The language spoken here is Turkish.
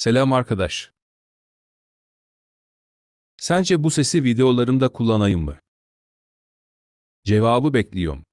Selam arkadaş. Sence bu sesi videolarımda kullanayım mı? Cevabı bekliyorum.